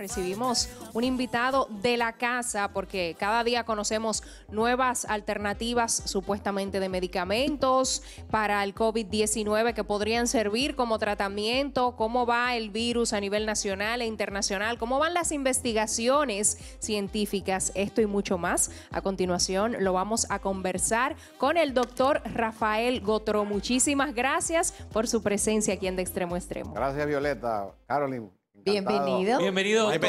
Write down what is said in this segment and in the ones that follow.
recibimos un invitado de la casa porque cada día conocemos nuevas alternativas supuestamente de medicamentos para el COVID-19 que podrían servir como tratamiento, cómo va el virus a nivel nacional e internacional, cómo van las investigaciones científicas, esto y mucho más. A continuación lo vamos a conversar con el doctor Rafael Gotro. Muchísimas gracias por su presencia aquí en De Extremo a Extremo. Gracias Violeta. Carolyn, Bienvenido. Bienvenido, doctor.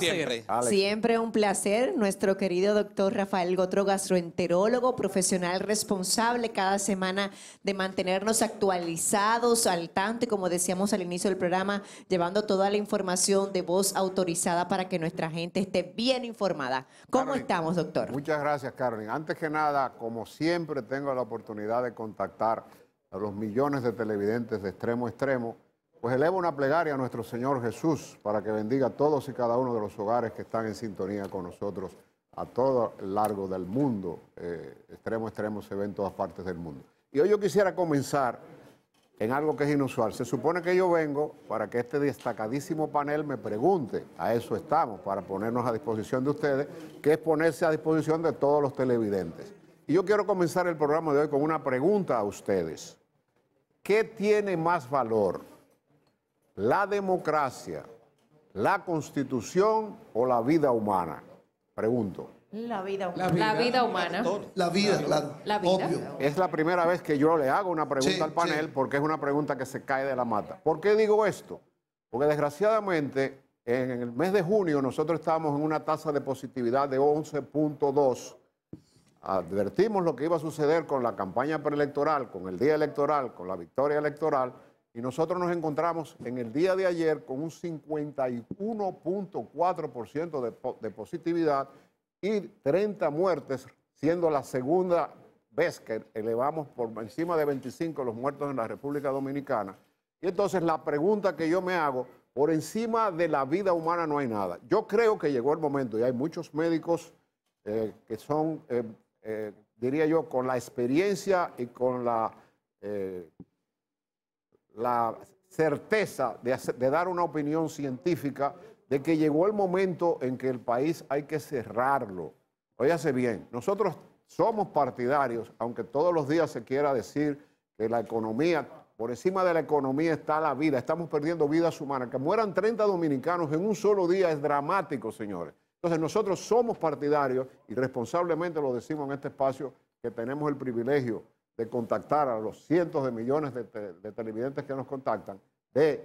Bienvenido, Siempre, un placer. Nuestro querido doctor Rafael Gotro, gastroenterólogo, profesional responsable cada semana de mantenernos actualizados, al tanto y como decíamos al inicio del programa, llevando toda la información de voz autorizada para que nuestra gente esté bien informada. ¿Cómo estamos, doctor? Muchas gracias, Carmen. Antes que nada, como siempre, tengo la oportunidad de contactar a los millones de televidentes de extremo a extremo pues eleva una plegaria a nuestro Señor Jesús para que bendiga a todos y cada uno de los hogares que están en sintonía con nosotros a todo el largo del mundo, eh, extremo extremo se ve en todas partes del mundo. Y hoy yo quisiera comenzar en algo que es inusual. Se supone que yo vengo para que este destacadísimo panel me pregunte, a eso estamos, para ponernos a disposición de ustedes, que es ponerse a disposición de todos los televidentes. Y yo quiero comenzar el programa de hoy con una pregunta a ustedes. ¿Qué tiene más valor? la democracia, la constitución o la vida humana? Pregunto. La vida humana. La vida, humana. La vida, claro. La vida. Es la primera vez que yo le hago una pregunta al panel porque es una pregunta que se cae de la mata. ¿Por qué digo esto? Porque desgraciadamente en el mes de junio nosotros estábamos en una tasa de positividad de 11.2. Advertimos lo que iba a suceder con la campaña preelectoral, con el día electoral, con la victoria electoral y nosotros nos encontramos en el día de ayer con un 51.4% de, positividad y 30 muertes, siendo la segunda vez que elevamos por encima de 25 los muertos en la República Dominicana. Y entonces la pregunta que yo me hago, por encima de la vida humana no hay nada. Yo creo que llegó el momento y hay muchos médicos eh, que son, eh, eh, diría yo, con la experiencia y con la la certeza de, dar una opinión científica de que llegó el momento en que el país hay que cerrarlo. Óyase bien, nosotros somos partidarios, aunque todos los días se quiera decir que la economía, por encima de la economía está la vida, estamos perdiendo vidas humanas. Que mueran 30 dominicanos en un solo día es dramático, señores. Entonces nosotros somos partidarios y responsablemente lo decimos en este espacio que tenemos el privilegio de contactar a los cientos de millones de, televidentes que nos contactan, de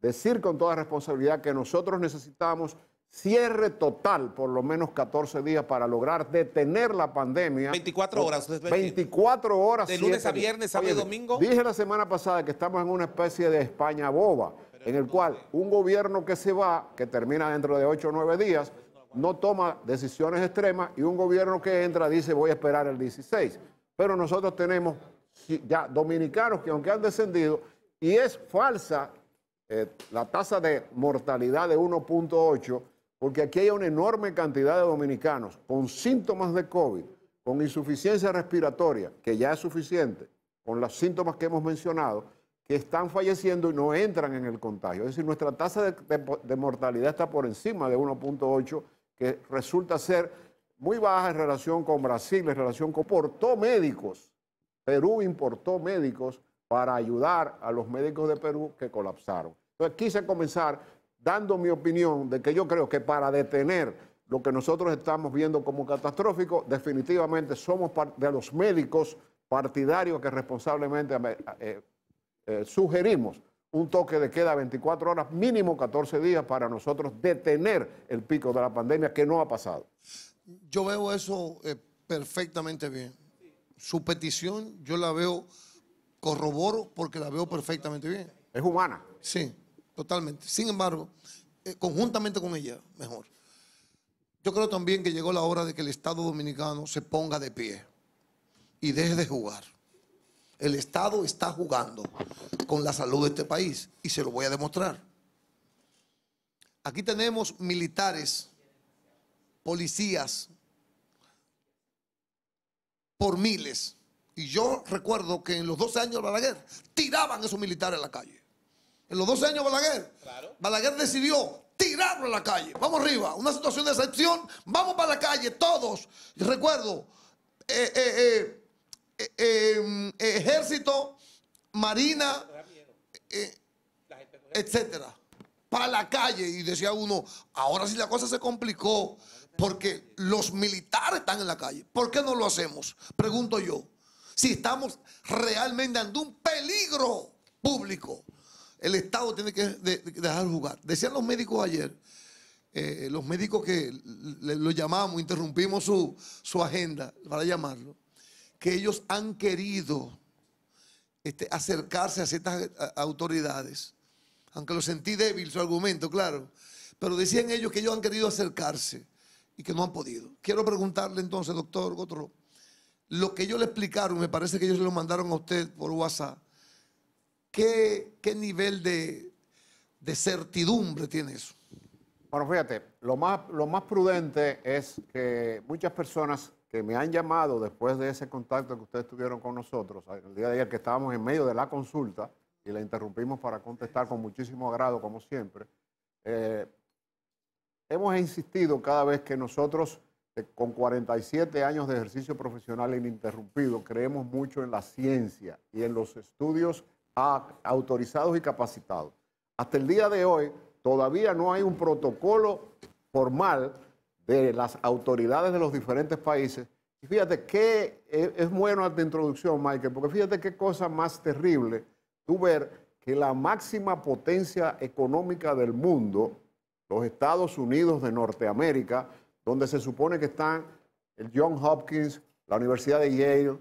decir con toda responsabilidad que nosotros necesitamos cierre total, por lo menos 14 días, para lograr detener la pandemia. 24 horas. 24 horas. De lunes a viernes, sábado y domingo. Dije la semana pasada que estamos en una especie de España boba, en el cual un gobierno que se va, que termina dentro de 8 o 9 días, no toma decisiones extremas y un gobierno que entra dice voy a esperar el 16 pero nosotros tenemos ya dominicanos que aunque han descendido, y es falsa eh, la tasa de mortalidad de 1.8, porque aquí hay una enorme cantidad de dominicanos con síntomas de COVID, con insuficiencia respiratoria, que ya es suficiente, con los síntomas que hemos mencionado, que están falleciendo y no entran en el contagio. Es decir, nuestra tasa de mortalidad está por encima de 1.8, que resulta ser muy baja en relación con Brasil, en relación con... Importó médicos, Perú importó médicos para ayudar a los médicos de Perú que colapsaron. Entonces quise comenzar dando mi opinión de que yo creo que para detener lo que nosotros estamos viendo como catastrófico, definitivamente somos de los médicos partidarios que responsablemente eh, eh, eh, sugerimos un toque de queda 24 horas, mínimo 14 días para nosotros detener el pico de la pandemia que no ha pasado yo veo eso eh, perfectamente bien. Su petición yo la veo, corroboro porque la veo perfectamente bien. Es humana. Sí, totalmente. Sin embargo, eh, conjuntamente con ella, mejor. Yo creo también que llegó la hora de que el Estado dominicano se ponga de pie y deje de jugar. El Estado está jugando con la salud de este país y se lo voy a demostrar. Aquí tenemos militares policías por miles. Y yo recuerdo que en los 12 años de Balaguer tiraban esos militares a la calle. En los 12 años de Balaguer, Balaguer decidió tirarlo a la calle. Vamos arriba, una situación de excepción, vamos para la calle todos. Y recuerdo, eh, eh, eh, ejército, marina, etcétera, para la calle. Y decía uno, ahora sí la cosa se complicó. Porque los militares están en la calle. ¿Por qué no lo hacemos? Pregunto yo. Si estamos realmente ante un peligro público, el Estado tiene que dejar jugar. Decían los médicos ayer, eh, los médicos que los lo llamamos, interrumpimos su, agenda para llamarlo, que ellos han querido este, acercarse a ciertas autoridades, aunque lo sentí débil su argumento, claro, pero decían ellos que ellos han querido acercarse y que no han podido. Quiero preguntarle entonces, doctor Gotro, lo que ellos le explicaron, me parece que ellos se lo mandaron a usted por WhatsApp, ¿qué, qué nivel de, de, certidumbre tiene eso? Bueno, fíjate, lo más, lo más prudente es que muchas personas que me han llamado después de ese contacto que ustedes tuvieron con nosotros, el día de ayer que estábamos en medio de la consulta y la interrumpimos para contestar con muchísimo agrado, como siempre, eh, hemos insistido cada vez que nosotros, eh, con 47 años de ejercicio profesional ininterrumpido, creemos mucho en la ciencia y en los estudios autorizados y capacitados. Hasta el día de hoy todavía no hay un protocolo formal de las autoridades de los diferentes países. Y fíjate qué eh, es bueno esta introducción, Michael, porque fíjate qué cosa más terrible tú ver que la máxima potencia económica del mundo los Estados Unidos de Norteamérica, donde se supone que están el Johns Hopkins, la Universidad de Yale,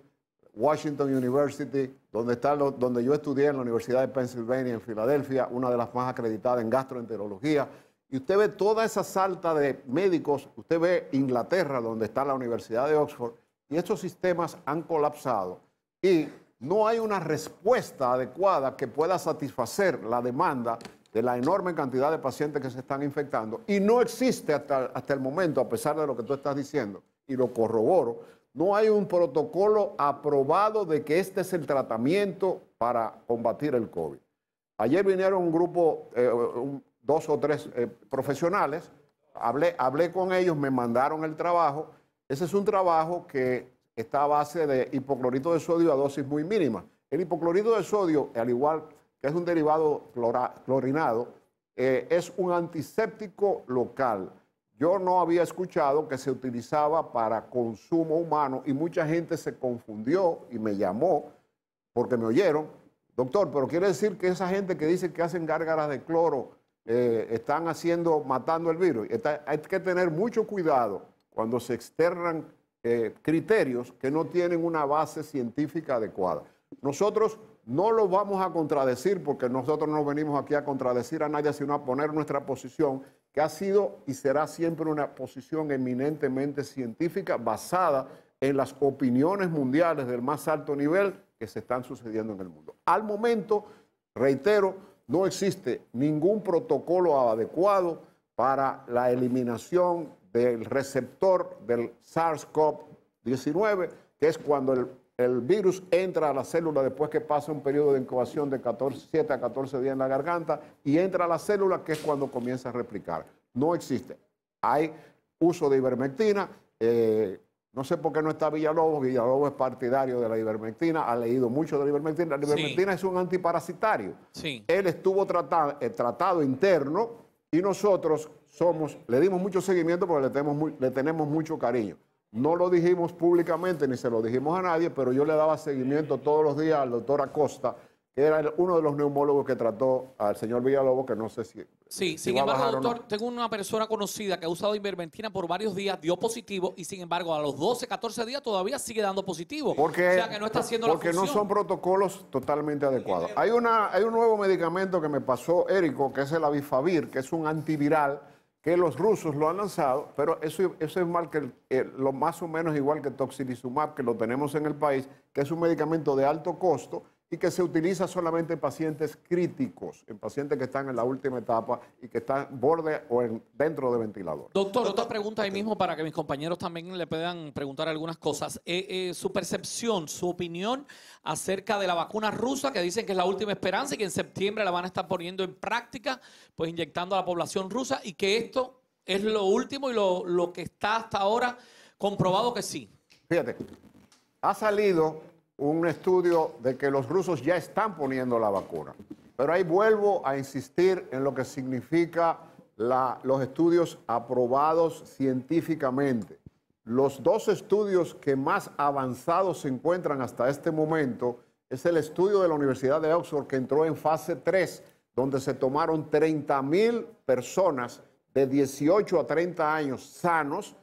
Washington University, donde, está donde yo estudié en la Universidad de Pennsylvania en Filadelfia, una de las más acreditadas en gastroenterología. Y usted ve toda esa salta de médicos, usted ve Inglaterra, donde está la Universidad de Oxford, y estos sistemas han colapsado. Y no hay una respuesta adecuada que pueda satisfacer la demanda de la enorme cantidad de pacientes que se están infectando. Y no existe hasta, el momento, a pesar de lo que tú estás diciendo, y lo corroboro, no hay un protocolo aprobado de que este es el tratamiento para combatir el COVID. Ayer vinieron un grupo, eh, dos o tres eh, profesionales, hablé, hablé con ellos, me mandaron el trabajo. Ese es un trabajo que está a base de hipoclorito de sodio a dosis muy mínimas. El hipoclorito de sodio, al igual que es un derivado clorinado, eh, es un antiséptico local. Yo no había escuchado que se utilizaba para consumo humano y mucha gente se confundió y me llamó porque me oyeron. Doctor, pero quiere decir que esa gente que dice que hacen gárgaras de cloro eh, están haciendo, matando el virus. hay que tener mucho cuidado cuando se externan eh, criterios que no tienen una base científica adecuada. Nosotros no lo vamos a contradecir porque nosotros no venimos aquí a contradecir a nadie, sino a poner nuestra posición, que ha sido y será siempre una posición eminentemente científica basada en las opiniones mundiales del más alto nivel que se están sucediendo en el mundo. Al momento, reitero, no existe ningún protocolo adecuado para la eliminación del receptor del SARS-CoV-19, que es cuando el el virus entra a la célula después que pasa un periodo de incubación de 14, 7 a 14 días en la garganta y entra a la célula, que es cuando comienza a replicar. No existe. Hay uso de ivermectina. Eh, no sé por qué no está Villalobos. Villalobos es partidario de la ivermectina, ha leído mucho de la ivermectina. La ivermectina es un antiparasitario. Él estuvo eh, tratado, interno y nosotros somos, le dimos mucho seguimiento porque le tenemos mucho cariño. No lo dijimos públicamente ni se lo dijimos a nadie, pero yo le daba seguimiento todos los días al doctor Acosta, que era uno de los neumólogos que trató al señor Villalobos, que no sé si. Sí, sin embargo, doctor, tengo una persona conocida que ha usado invermentina por varios días, dio positivo y sin embargo a los 12, 14 días todavía sigue dando positivo. Porque, o no está haciendo Porque no son protocolos totalmente adecuados. Hay, una, hay un nuevo medicamento que me pasó Érico, que es el Avifavir, que es un antiviral que los rusos lo han lanzado, pero eso, eso es mal que, lo más o menos igual que toxilizumab, que lo tenemos en el país, que es un medicamento de alto costo, y que se utiliza solamente en pacientes críticos, en pacientes que están en la última etapa y que están borde o en, dentro de ventilador. Doctor, otra pregunta ahí mismo para que mis compañeros también le puedan preguntar algunas cosas. Eh, eh, su percepción, su opinión acerca de la vacuna rusa, que dicen que es la última esperanza y que en septiembre la van a estar poniendo en práctica, pues inyectando a la población rusa y que esto es lo último y lo que está hasta ahora comprobado que sí. Fíjate, ha salido un estudio de que los rusos ya están poniendo la vacuna. Pero ahí vuelvo a insistir en lo que significa los estudios aprobados científicamente. Los dos estudios que más avanzados se encuentran hasta este momento es el estudio de la Universidad de Oxford que entró en fase 3, donde se tomaron 30 mil personas de 18 a 30 años sanos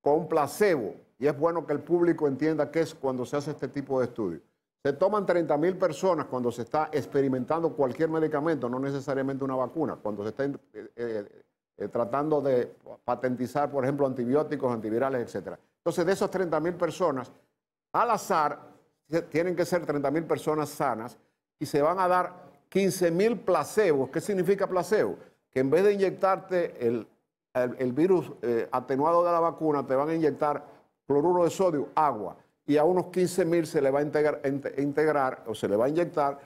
con placebo y es bueno que el público entienda qué es cuando se hace este tipo de estudio Se toman 30.000 personas cuando se está experimentando cualquier medicamento, no necesariamente una vacuna, cuando se está eh, eh, eh, tratando de patentizar, por ejemplo, antibióticos, antivirales, etc. Entonces, de esas 30.000 personas, al azar, tienen que ser 30.000 personas sanas y se van a dar 15.000 placebos. ¿Qué significa placebo? Que en vez de inyectarte el, virus atenuado de la vacuna, te van a inyectar cloruro de sodio, agua. Y a unos 15.000 mil se le va a integrar, integrar, o se le va a inyectar,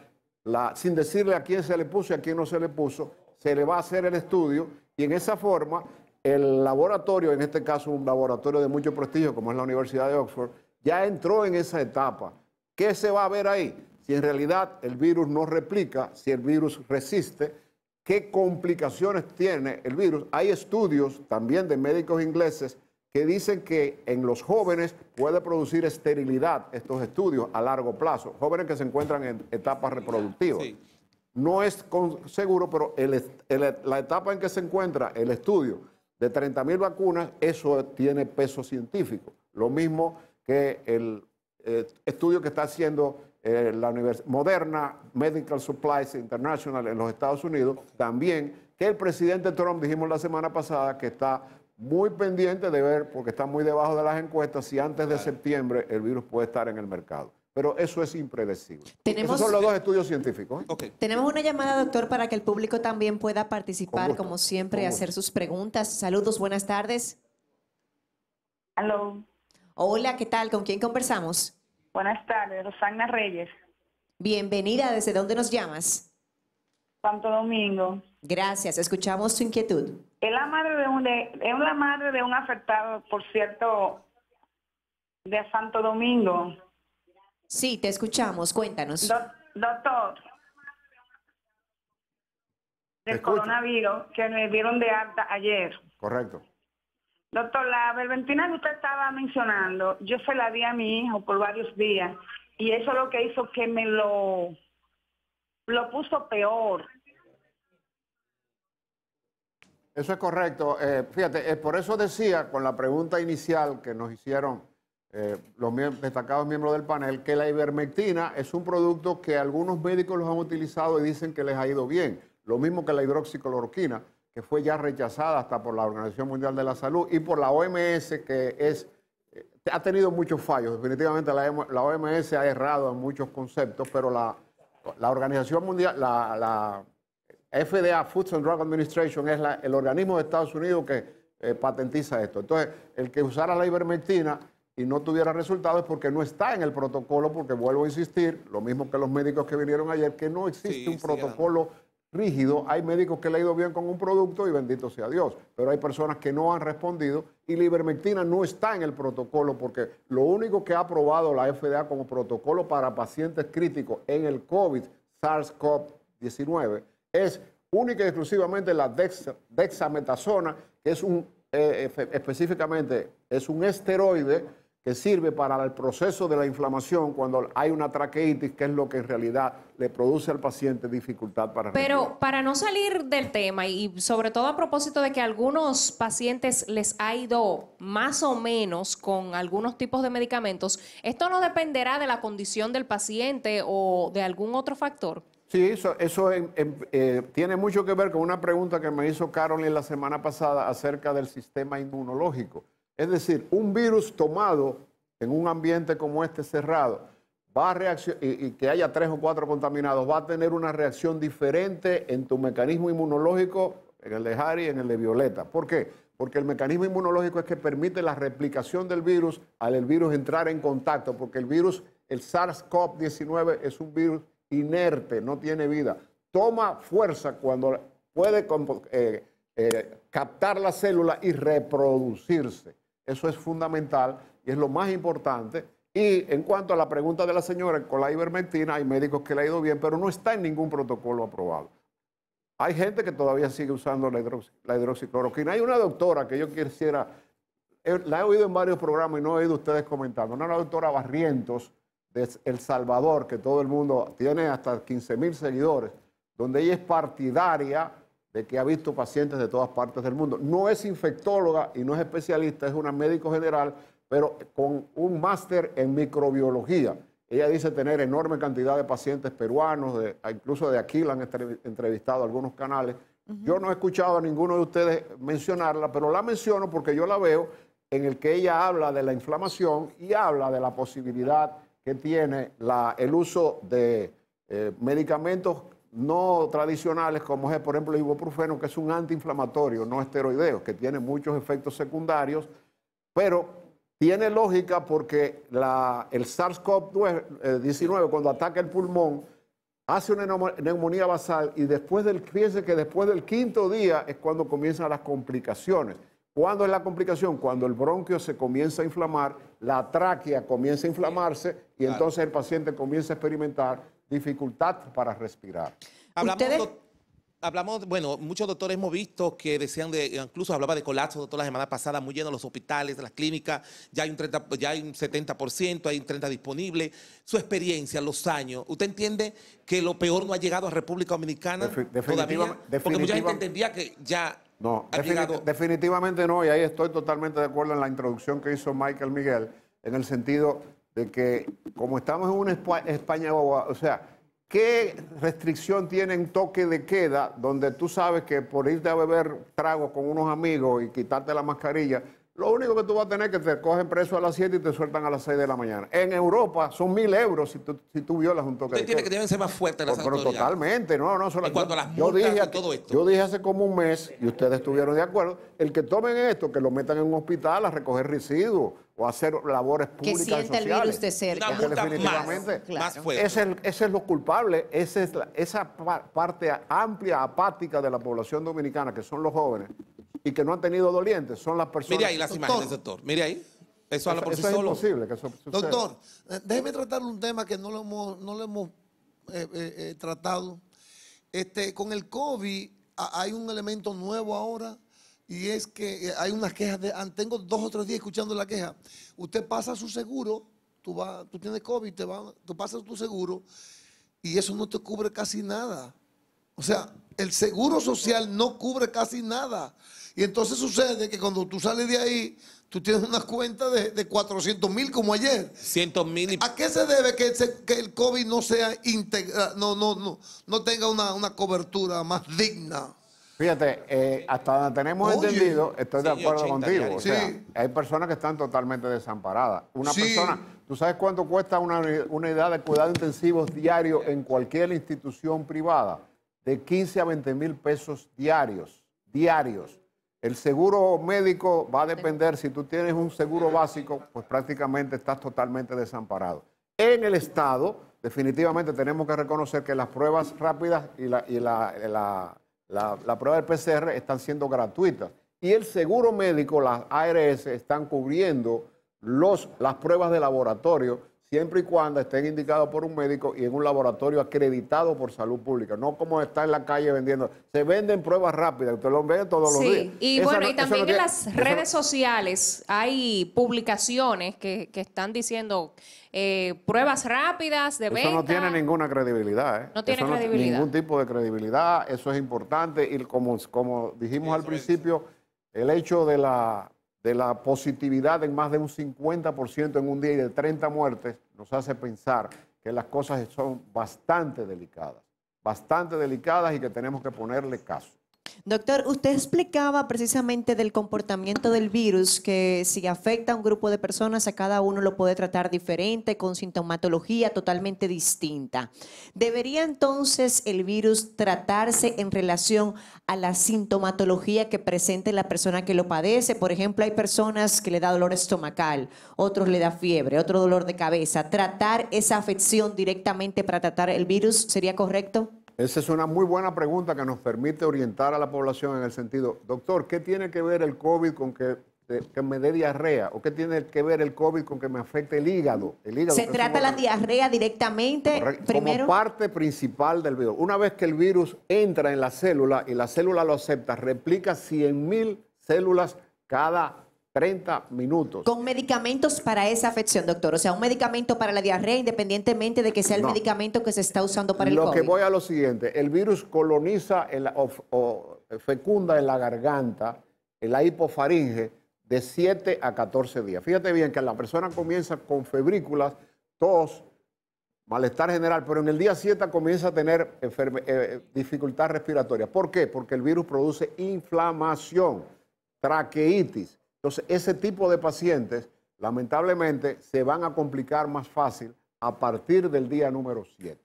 sin decirle a quién se le puso y a quién no se le puso, se le va a hacer el estudio y en esa forma el laboratorio, en este caso un laboratorio de mucho prestigio como es la Universidad de Oxford, ya entró en esa etapa. ¿Qué se va a ver ahí? Si en realidad el virus no replica, si el virus resiste, qué complicaciones tiene el virus. Hay estudios también de médicos ingleses que dicen que en los jóvenes puede producir esterilidad estos estudios a largo plazo, jóvenes que se encuentran en etapas reproductivas. No es seguro, pero e-, la etapa en que se encuentra el estudio de 30.000 vacunas, eso tiene peso científico. Lo mismo que el eh, estudio que está haciendo eh, la Universidad Moderna Medical Supplies International en los Estados Unidos, también que el presidente Trump, dijimos la semana pasada, que está muy pendiente de ver, porque está muy debajo de las encuestas, si antes de septiembre el virus puede estar en el mercado. Pero eso es impredecible. Tenemos, son los dos estudios científicos. ¿eh? Tenemos una llamada, doctor, para que el público también pueda participar, como siempre, hacer sus preguntas. Saludos, buenas tardes. Hola. Hola, ¿qué tal? ¿Con quién conversamos? Buenas tardes, Rosana Reyes. Bienvenida, ¿desde dónde nos llamas? Santo Domingo. Gracias, escuchamos su inquietud. Es la madre de un, de, es la madre de un afectado, por cierto, de Santo Domingo. Sí, te escuchamos, cuéntanos. doctor, el coronavirus que me dieron de alta ayer. Correcto. Doctor, la verventina que usted estaba mencionando, yo se la di a mi hijo por varios días y eso lo que hizo que me lo, lo puso peor. Eso es correcto. Eh, fíjate, eh, por eso decía con la pregunta inicial que nos hicieron eh, los destacados miembros del panel que la ivermectina es un producto que algunos médicos los han utilizado y dicen que les ha ido bien. Lo mismo que la hidroxicloroquina, que fue ya rechazada hasta por la Organización Mundial de la Salud y por la OMS, que es, ha tenido muchos fallos. Definitivamente la, la OMS ha errado en muchos conceptos, pero la, Organización Mundial, la FDA, Food and Drug Administration, es el organismo de Estados Unidos que eh, patentiza esto. Entonces, el que usara la ivermectina y no tuviera resultados es porque no está en el protocolo, porque vuelvo a insistir, lo mismo que los médicos que vinieron ayer, que no existe un protocolo rígido. Hay médicos que le ha ido bien con un producto y bendito sea Dios, pero hay personas que no han respondido y la ivermectina no está en el protocolo porque lo único que ha aprobado la FDA como protocolo para pacientes críticos en el COVID, SARS-CoV-19, es única y exclusivamente la dexametasona, que es un, eh, específicamente, es un esteroide que sirve para el proceso de la inflamación cuando hay una traqueitis, que es lo que en realidad le produce al paciente dificultad para Pero para no salir del tema y sobre todo a propósito de que a algunos pacientes les ha ido más o menos con algunos tipos de medicamentos, ¿esto no dependerá de la condición del paciente o de algún otro factor? Sí, eso, eso eh, tiene mucho que ver con una pregunta que me hizo Carolyn la semana pasada acerca del sistema inmunológico. Es decir, un virus tomado en un ambiente como este cerrado va a y, que haya tres o cuatro contaminados, va a tener una reacción diferente en tu mecanismo inmunológico, en el de Harry y en el de Violeta. ¿Por qué? Porque el mecanismo inmunológico es que permite la replicación del virus al el virus entrar en contacto, porque el virus, el SARS-CoV-19 es un virus inerte, no tiene vida. Toma fuerza cuando puede eh, eh, captar la célula y reproducirse. Eso es fundamental y es lo más importante. Y en cuanto a la pregunta de la señora con la ivermectina, hay médicos que le ha ido bien, pero no está en ningún protocolo aprobado. Hay gente que todavía sigue usando la, hidroxicloroquina. Hay una doctora que yo quisiera, eh, la he oído en varios programas y no he oído ustedes comentando, una doctora Barrientos, de El Salvador, que todo el mundo tiene hasta 15 mil seguidores, donde ella es partidaria de que ha visto pacientes de todas partes del mundo. No es infectóloga y no es especialista, es una médico general, pero con un máster en microbiología. Ella dice tener enorme cantidad de pacientes peruanos, incluso de aquí la han entrevistado algunos canales. Yo no he escuchado a ninguno de ustedes mencionarla, pero la menciono porque yo la veo en el que ella habla de la inflamación y habla de la posibilidad que tiene el uso de eh, medicamentos no tradicionales, como es, por ejemplo, el ibuprofeno, que es un antiinflamatorio no esteroideo, que tiene muchos efectos secundarios, pero tiene lógica porque el SARS-CoV-19, eh, cuando ataca el pulmón, hace una neumonía basal y después del, que después del quinto día es cuando comienzan las complicaciones. ¿Cuándo es la complicación? Cuando el bronquio se comienza a inflamar, la tráquea comienza a inflamarse y entonces el paciente comienza a experimentar dificultad para respirar. Hablamos, bueno, muchos doctores hemos visto que decían de, incluso hablaba de colapso, doctor, la semana pasada, muy llenos los hospitales, las clínicas, ya hay un 30, ya hay un 70%, hay un 30 disponible. Su experiencia, los años, ¿usted entiende que lo peor no ha llegado a República Dominicana todavía? Porque mucha gente entendía que ya no, definitivamente no, y ahí estoy totalmente de acuerdo en la introducción que hizo Michael Miguel, en el sentido de que como estamos en una España, o sea, ¿qué restricción tiene un toque de queda donde tú sabes que por irte a beber trago con unos amigos y quitarte la mascarilla, lo único que tú vas a tener es que te cogen preso a las 7 y te sueltan a las 6 de la mañana. En Europa son mil euros si tú, si tú violas un toque de que ser más fuertes las Pero totalmente, no, no. Solo, en yo, las dije, todo esto. Yo dije hace como un mes, y ustedes estuvieron de acuerdo, el que tomen esto, que lo metan en un hospital a recoger residuos o hacer labores públicas Que sienta el virus de cerca. definitivamente, más, fuerte. Ese, es lo culpable, esa parte amplia, apática de la población dominicana, que son los jóvenes, y que no han tenido dolientes son las personas. Mire ahí las imágenes, doctor. Mire ahí. Eso habla por eso es Imposible que eso Doctor, eh, déjeme tratar un tema que no lo hemos, no lo hemos eh, eh, tratado. Este, con el COVID hay un elemento nuevo ahora y es que hay unas quejas de. Tengo dos o tres días escuchando la queja. Usted pasa su seguro, tú, vas, tú tienes COVID, te tú pasas tu seguro y eso no te cubre casi nada. O sea, el seguro social no cubre casi nada. Y entonces sucede que cuando tú sales de ahí, tú tienes una cuenta de, 400 mil como ayer. 100 mil. ¿A qué se debe que, el COVID no sea no, no, no, no tenga una, cobertura más digna? Fíjate, eh, hasta donde tenemos entendido, estoy de acuerdo contigo. hay personas que están totalmente desamparadas. Una persona, ¿tú sabes cuánto cuesta una unidad de cuidado intensivo diario en cualquier institución privada? de 15 a 20 mil pesos diarios, diarios. El seguro médico va a depender, si tú tienes un seguro básico, pues prácticamente estás totalmente desamparado. En el Estado, definitivamente tenemos que reconocer que las pruebas rápidas y la, prueba del PCR están siendo gratuitas. Y el seguro médico, las ARS, están cubriendo los, las pruebas de laboratorio siempre y cuando estén indicados por un médico y en un laboratorio acreditado por salud pública, no como está en la calle vendiendo. Se venden pruebas rápidas, usted lo ve todos los días. Y bueno, y también en las redes sociales hay publicaciones que, están diciendo eh, pruebas rápidas de venta. Eso no tiene ninguna credibilidad. ¿eh? No tiene credibilidad. ningún tipo de credibilidad, eso es importante y como, como dijimos al principio, el hecho de la de la positividad en más de un 50% en un día y de 30 muertes, nos hace pensar que las cosas son bastante delicadas, bastante delicadas y que tenemos que ponerle caso. Doctor, usted explicaba precisamente del comportamiento del virus, que si afecta a un grupo de personas, a cada uno lo puede tratar diferente, con sintomatología totalmente distinta. ¿Debería entonces el virus tratarse en relación a la sintomatología que presente la persona que lo padece? Por ejemplo, hay personas que le da dolor estomacal, otros le da fiebre, otro dolor de cabeza. ¿Tratar esa afección directamente para tratar el virus sería correcto? Esa es una muy buena pregunta que nos permite orientar a la población en el sentido, doctor, ¿qué tiene que ver el COVID con que, eh, me dé diarrea? ¿O qué tiene que ver el COVID con que me afecte el hígado? El ¿Se trata la diarrea directamente primero? Como parte principal del virus. Una vez que el virus entra en la célula y la célula lo acepta, replica 100.000 células cada 30 minutos. Con medicamentos para esa afección, doctor. O sea, un medicamento para la diarrea, independientemente de que sea el medicamento que se está usando para el Lo que voy a lo siguiente: el virus coloniza o, fecunda en la garganta, en la hipofaringe, de 7 a 14 días. Fíjate bien que la persona comienza con febrículas, tos, malestar general, pero en el día 7 comienza a tener eh, dificultad respiratoria. ¿Por qué? Porque el virus produce inflamación, traqueitis entonces, ese tipo de pacientes, lamentablemente, se van a complicar más fácil a partir del día número 7.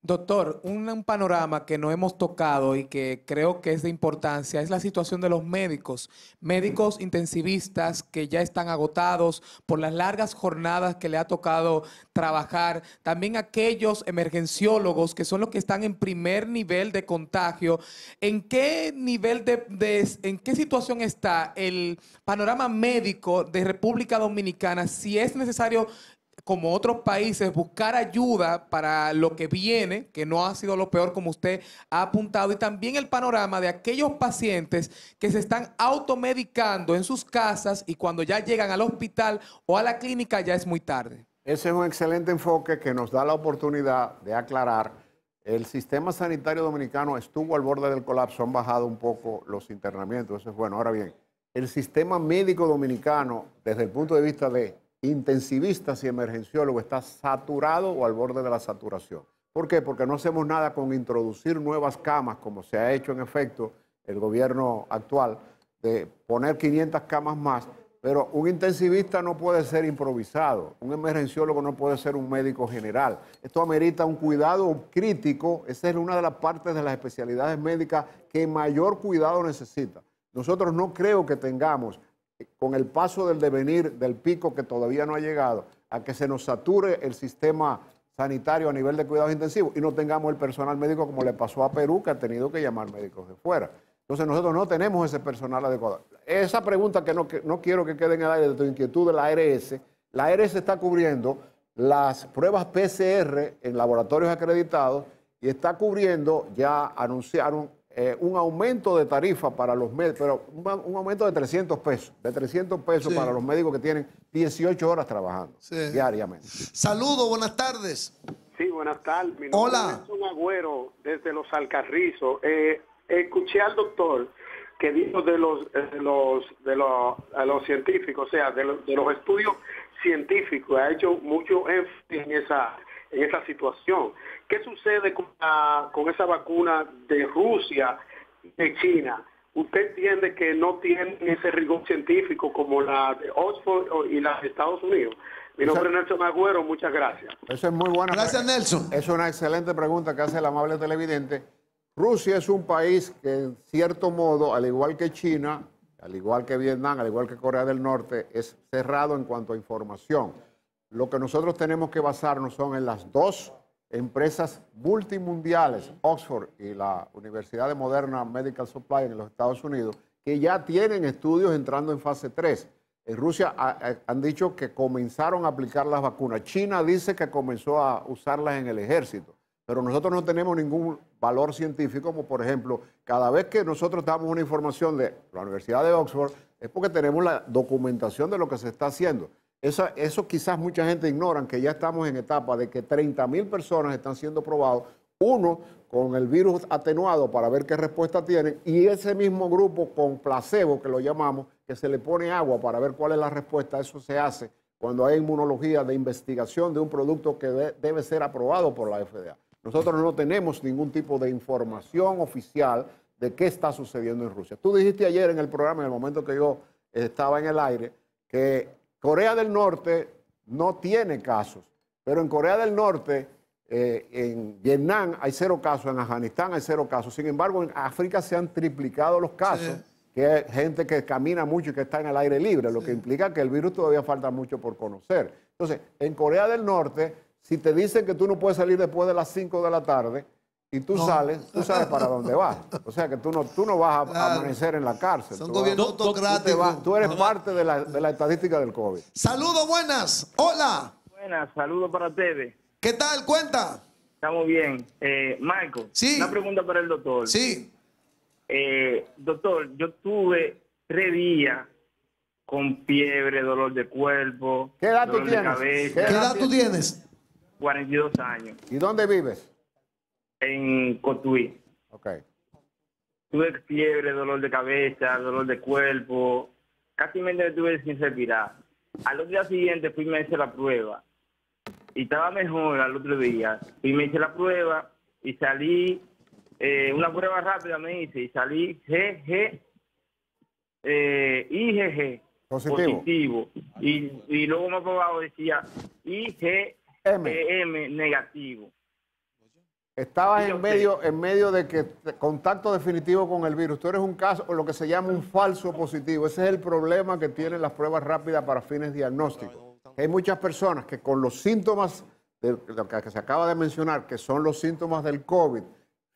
Doctor, un, panorama que no hemos tocado y que creo que es de importancia es la situación de los médicos, médicos intensivistas que ya están agotados por las largas jornadas que le ha tocado trabajar, también aquellos emergenciólogos que son los que están en primer nivel de contagio. ¿En qué nivel en qué situación está el panorama médico de República Dominicana? Si es necesario como otros países, buscar ayuda para lo que viene, que no ha sido lo peor como usted ha apuntado, y también el panorama de aquellos pacientes que se están automedicando en sus casas y cuando ya llegan al hospital o a la clínica ya es muy tarde. Ese es un excelente enfoque que nos da la oportunidad de aclarar. El sistema sanitario dominicano estuvo al borde del colapso, han bajado un poco los internamientos, eso es bueno. Ahora bien, el sistema médico dominicano, desde el punto de vista de intensivistas y emergenciólogo está saturado o al borde de la saturación. ¿Por qué? Porque no hacemos nada con introducir nuevas camas, como se ha hecho en efecto el gobierno actual, de poner 500 camas más. Pero un intensivista no puede ser improvisado, un emergenciólogo no puede ser un médico general. Esto amerita un cuidado crítico, esa es una de las partes de las especialidades médicas que mayor cuidado necesita. Nosotros no creo que tengamos con el paso del devenir del pico que todavía no ha llegado, a que se nos sature el sistema sanitario a nivel de cuidados intensivos y no tengamos el personal médico como le pasó a Perú, que ha tenido que llamar médicos de fuera. Entonces nosotros no tenemos ese personal adecuado. Esa pregunta que no, no quiero que quede en el aire de tu inquietud de la ARS, la ARS está cubriendo las pruebas PCR en laboratorios acreditados y está cubriendo, ya anunciaron eh, un aumento de tarifa para los médicos, pero un, aumento de 300 pesos, de 300 pesos para los médicos que tienen 18 horas trabajando diariamente. Saludos, buenas tardes. Sí, buenas tardes. Hola. Es agüero desde los Alcarrizos. Eh, escuché al doctor que dijo de los eh, los de los, científicos, o sea, de los, de los estudios científicos, ha hecho mucho énfasis en esa en esa situación. ¿Qué sucede con, esa vacuna de Rusia, de China? ¿Usted entiende que no tiene ese rigor científico como la de Oxford y la de Estados Unidos? Mi nombre es Nelson Agüero, muchas gracias. Eso es muy bueno. Gracias, Nelson. Es una excelente pregunta que hace el amable televidente. Rusia es un país que, en cierto modo, al igual que China, al igual que Vietnam, al igual que Corea del Norte, es cerrado en cuanto a información. Lo que nosotros tenemos que basarnos son en las dos empresas multimundiales, Oxford y la Universidad de Moderna Medical Supply en los Estados Unidos, que ya tienen estudios entrando en fase 3. En Rusia han dicho que comenzaron a aplicar las vacunas. China dice que comenzó a usarlas en el ejército. Pero nosotros no tenemos ningún valor científico, como por ejemplo, cada vez que nosotros damos una información de la Universidad de Oxford, es porque tenemos la documentación de lo que se está haciendo. Eso, quizás mucha gente ignora, que ya estamos en etapa de que 30 mil personas están siendo probados, uno con el virus atenuado para ver qué respuesta tienen, y ese mismo grupo con placebo, que lo llamamos, que se le pone agua para ver cuál es la respuesta, eso se hace cuando hay inmunología de investigación de un producto que debe ser aprobado por la FDA. Nosotros no tenemos ningún tipo de información oficial de qué está sucediendo en Rusia. Tú dijiste ayer en el programa, en el momento que yo estaba en el aire, que Corea del Norte no tiene casos, pero en Corea del Norte, eh, en Vietnam hay cero casos, en Afganistán hay cero casos. Sin embargo, en África se han triplicado los casos, que es gente que camina mucho y que está en el aire libre, lo que implica que el virus todavía falta mucho por conocer. Entonces, en Corea del Norte, si te dicen que tú no puedes salir después de las 5 de la tarde, y tú sales, tú sabes para dónde vas. O sea que tú no, tú no vas a, permanecer amanecer en la cárcel. Son gobiernos autocráticos. Tú, eres parte de la, estadística del COVID. Saludos, buenas. Hola. Buenas, saludos para TV ¿Qué tal? Cuenta. Estamos bien. Eh, Marco, Michael, sí. una pregunta para el doctor. Sí. Eh, doctor, yo tuve tres días con fiebre, dolor de cuerpo. ¿Qué edad tú tienes? ¿Qué edad tú tienes? 42 años. ¿Y dónde vives? en Cotuí. Ok. Tuve fiebre, dolor de cabeza, dolor de cuerpo. Casi me detuve sin respirar. Al otro día siguiente fui y me hice la prueba. Y estaba mejor al otro día. Y me hice la prueba y salí, eh, una prueba rápida me hice, y salí G eh, G, Positivo. positivo. Y, y luego me y decía G, M, negativo. Estabas en medio, en medio de que contacto definitivo con el virus. Tú eres un caso, o lo que se llama un falso positivo. Ese es el problema que tienen las pruebas rápidas para fines diagnósticos. Hay muchas personas que con los síntomas que se acaba de mencionar, que son los síntomas del COVID,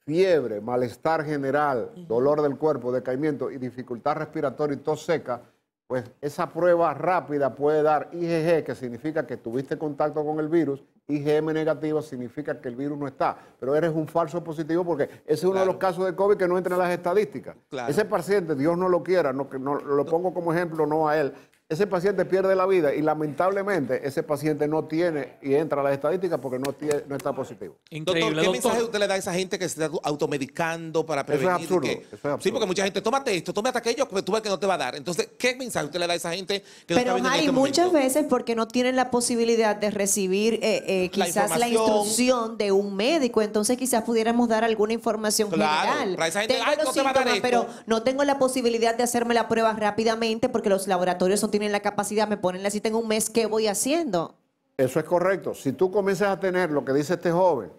fiebre, malestar general, dolor del cuerpo, decaimiento y dificultad respiratoria y tos seca, pues esa prueba rápida puede dar IgG, que significa que tuviste contacto con el virus, IgM negativa significa que el virus no está, pero eres un falso positivo porque ese es uno de los casos de COVID que no entra en las estadísticas. Ese paciente, Dios no lo quiera, no, lo pongo como ejemplo no a él, ese paciente pierde la vida y lamentablemente ese paciente no tiene y entra a las estadísticas porque no, no está positivo. ¿qué mensaje usted le da a esa gente que se está automedicando para prevenir? es absurdo. Sí, porque mucha gente, tómate esto, tómate aquello, que pues tú ves que no te va a dar. Entonces, ¿qué mensaje usted le da a esa gente que no a está Pero hay muchas veces porque no tienen la posibilidad de recibir eh, eh, quizás la, instrucción de un médico, entonces quizás pudiéramos dar alguna información general. Para esa gente, tengo pero no tengo la posibilidad de hacerme la prueba rápidamente porque los laboratorios son en la capacidad, me ponen la cita en un mes, ¿qué voy haciendo? Eso es correcto. Si tú comienzas a tener lo que dice este joven,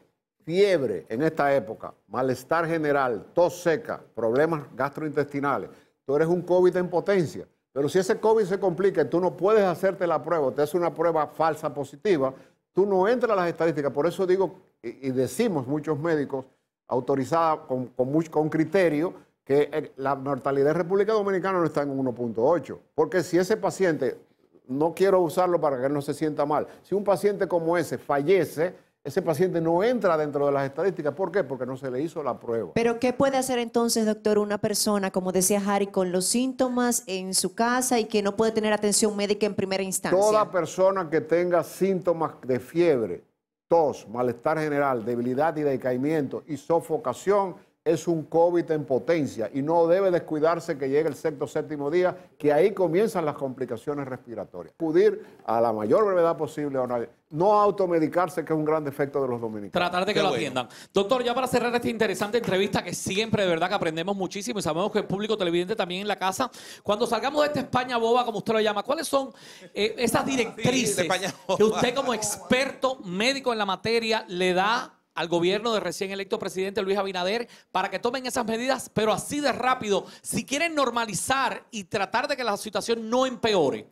fiebre en esta época, malestar general, tos seca, problemas gastrointestinales, tú eres un COVID en potencia. Pero si ese COVID se complica, y tú no puedes hacerte la prueba, te hace una prueba falsa positiva, tú no entras a las estadísticas. Por eso digo y decimos muchos médicos autorizados con, con criterio que eh, la mortalidad en República Dominicana no está en 1.8, porque si ese paciente, no quiero usarlo para que no se sienta mal, si un paciente como ese fallece, ese paciente no entra dentro de las estadísticas. ¿Por qué? Porque no se le hizo la prueba. Pero ¿qué puede hacer entonces, doctor, una persona, como decía Harry, con los síntomas en su casa y que no puede tener atención médica en primera instancia? Toda persona que tenga síntomas de fiebre, tos, malestar general, debilidad y decaimiento y sofocación, es un COVID en potencia y no debe descuidarse que llegue el sexto séptimo día, que ahí comienzan las complicaciones respiratorias. Pudir a la mayor brevedad posible a No automedicarse, que es un gran defecto de los dominicanos. Tratar de que lo atiendan. Doctor, ya para cerrar esta interesante entrevista, que siempre de verdad que aprendemos muchísimo y sabemos que el público televidente también en la casa, cuando salgamos de esta España boba, como usted lo llama, ¿cuáles son eh, esas ah, directrices que usted como experto médico en la materia le da al gobierno del recién electo presidente Luis Abinader para que tomen esas medidas, pero así de rápido, si quieren normalizar y tratar de que la situación no empeore,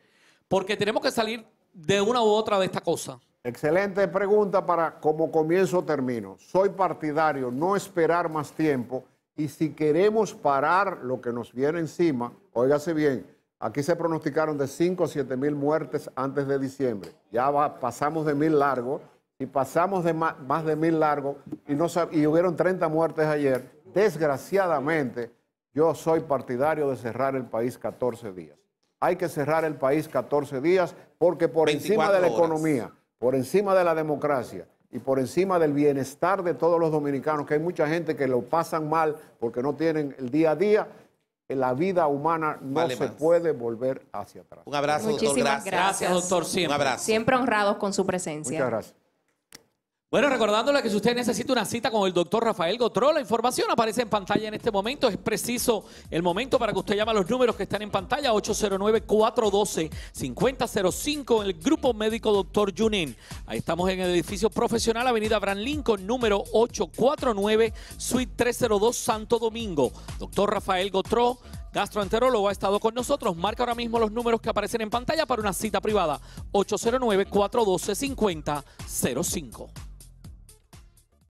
porque tenemos que salir de una u otra de esta cosa. Excelente pregunta para como comienzo termino. Soy partidario, no esperar más tiempo y si queremos parar lo que nos viene encima, óigase bien, aquí se pronosticaron de 5 a 7 mil muertes antes de diciembre, ya pasamos de mil largos y pasamos de más, de mil largos y, no, hubieron 30 muertes ayer, desgraciadamente yo soy partidario de cerrar el país 14 días. Hay que cerrar el país 14 días porque por encima de la economía, por encima de la democracia y por encima del bienestar de todos los dominicanos, que hay mucha gente que lo pasan mal porque no tienen el día a día, eh, la vida humana no se puede volver hacia atrás. Un abrazo, Muchísimas doctor. Gracias. doctor. Siempre. Un abrazo. Siempre honrados con su presencia. Muchas gracias. Bueno, recordándole que si usted necesita una cita con el doctor Rafael Gotró, la información aparece en pantalla en este momento. Es preciso el momento para que usted llame a los números que están en pantalla, 809-412-5005, el Grupo Médico Doctor Junín. Ahí estamos en el edificio profesional Avenida Abraham Lincoln, número 849, Suite 302, Santo Domingo. Doctor Rafael Gotró, gastroenterólogo, ha estado con nosotros. Marca ahora mismo los números que aparecen en pantalla para una cita privada, 809-412-5005.